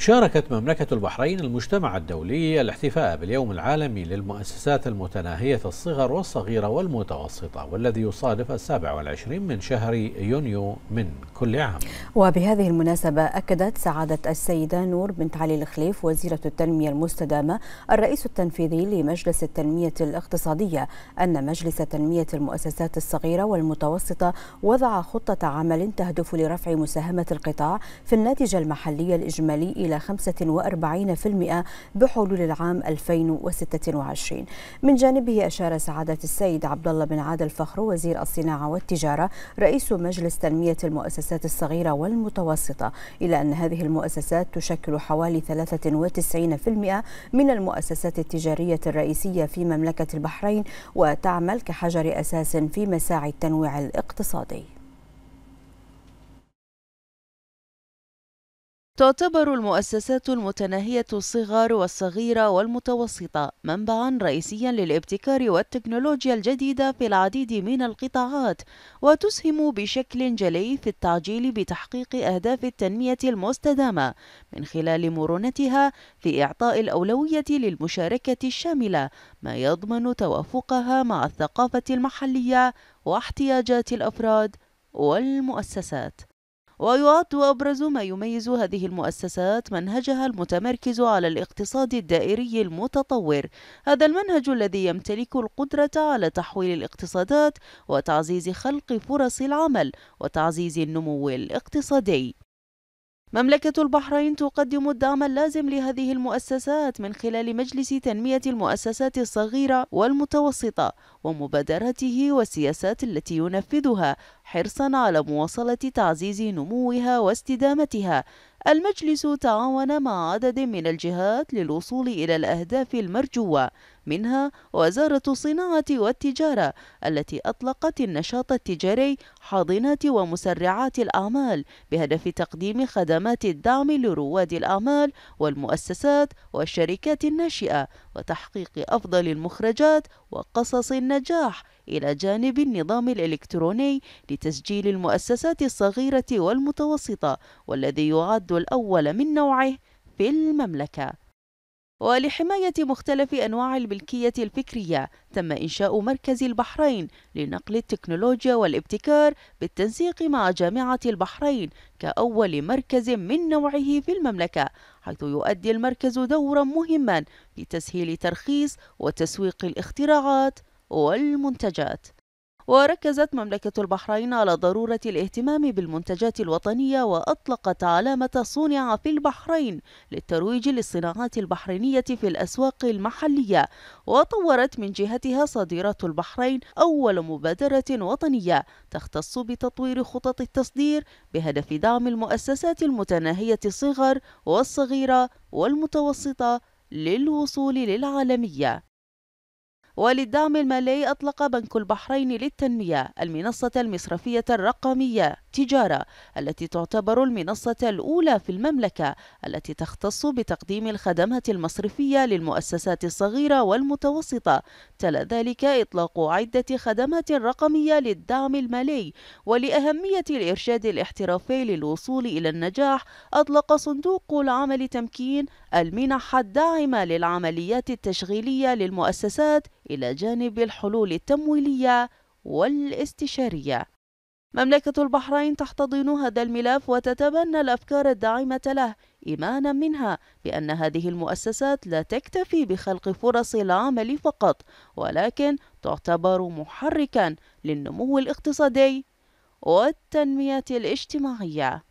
شاركت مملكة البحرين المجتمع الدولي الاحتفاء باليوم العالمي للمؤسسات المتناهية الصغر والصغيرة والمتوسطة والذي يصادف السابع والعشرين من شهر يونيو من كل عام وبهذه المناسبة أكدت سعادة السيدة نور بنت علي الخليف وزيرة التنمية المستدامة الرئيس التنفيذي لمجلس التنمية الاقتصادية أن مجلس تنمية المؤسسات الصغيرة والمتوسطة وضع خطة عمل تهدف لرفع مساهمة القطاع في الناتج المحلي الإجمالي إلى 45% بحلول العام 2026 من جانبه أشار سعادة السيد عبد الله بن عادل الفخر وزير الصناعة والتجارة رئيس مجلس تنمية المؤسسات الصغيرة والمتوسطة إلى أن هذه المؤسسات تشكل حوالي 93% من المؤسسات التجارية الرئيسية في مملكة البحرين وتعمل كحجر أساس في مساعي التنويع الاقتصادي تعتبر المؤسسات المتناهية الصغار والصغيرة والمتوسطة منبعا رئيسيا للابتكار والتكنولوجيا الجديدة في العديد من القطاعات وتسهم بشكل جلي في التعجيل بتحقيق أهداف التنمية المستدامة من خلال مرونتها في إعطاء الأولوية للمشاركة الشاملة ما يضمن توافقها مع الثقافة المحلية واحتياجات الأفراد والمؤسسات ويعد أبرز ما يميز هذه المؤسسات منهجها المتمركز على الاقتصاد الدائري المتطور هذا المنهج الذي يمتلك القدرة على تحويل الاقتصادات وتعزيز خلق فرص العمل وتعزيز النمو الاقتصادي مملكة البحرين تقدم الدعم اللازم لهذه المؤسسات من خلال مجلس تنمية المؤسسات الصغيرة والمتوسطة ومبادرته والسياسات التي ينفذها حرصا على مواصلة تعزيز نموها واستدامتها المجلس تعاون مع عدد من الجهات للوصول إلى الأهداف المرجوة منها وزارة الصناعة والتجارة التي أطلقت النشاط التجاري حاضنات ومسرعات الأعمال بهدف تقديم خدمات الدعم لرواد الأعمال والمؤسسات والشركات الناشئة وتحقيق أفضل المخرجات وقصص النجاح إلى جانب النظام الإلكتروني لتسجيل المؤسسات الصغيرة والمتوسطة والذي يعد الأول من نوعه في المملكة ولحماية مختلف أنواع الملكية الفكرية تم إنشاء مركز البحرين لنقل التكنولوجيا والابتكار بالتنسيق مع جامعة البحرين كأول مركز من نوعه في المملكة حيث يؤدي المركز دورا مهما في تسهيل ترخيص وتسويق الاختراعات والمنتجات وركزت مملكة البحرين على ضرورة الاهتمام بالمنتجات الوطنية وأطلقت علامة صنع في البحرين للترويج للصناعات البحرينية في الأسواق المحلية وطورت من جهتها صادرات البحرين أول مبادرة وطنية تختص بتطوير خطط التصدير بهدف دعم المؤسسات المتناهية الصغر والصغيرة والمتوسطة للوصول للعالمية وللدعم المالي أطلق بنك البحرين للتنمية المنصة المصرفية الرقمية التجارة التي تعتبر المنصة الأولى في المملكة التي تختص بتقديم الخدمات المصرفية للمؤسسات الصغيرة والمتوسطة تلا ذلك إطلاق عدة خدمات رقمية للدعم المالي ولأهمية الإرشاد الاحترافي للوصول إلى النجاح أطلق صندوق العمل تمكين المنح الداعمة للعمليات التشغيلية للمؤسسات إلى جانب الحلول التمويلية والاستشارية مملكة البحرين تحتضن هذا الملف وتتبنى الأفكار الداعمة له إيمانا منها بأن هذه المؤسسات لا تكتفي بخلق فرص العمل فقط ولكن تعتبر محركا للنمو الاقتصادي والتنمية الاجتماعية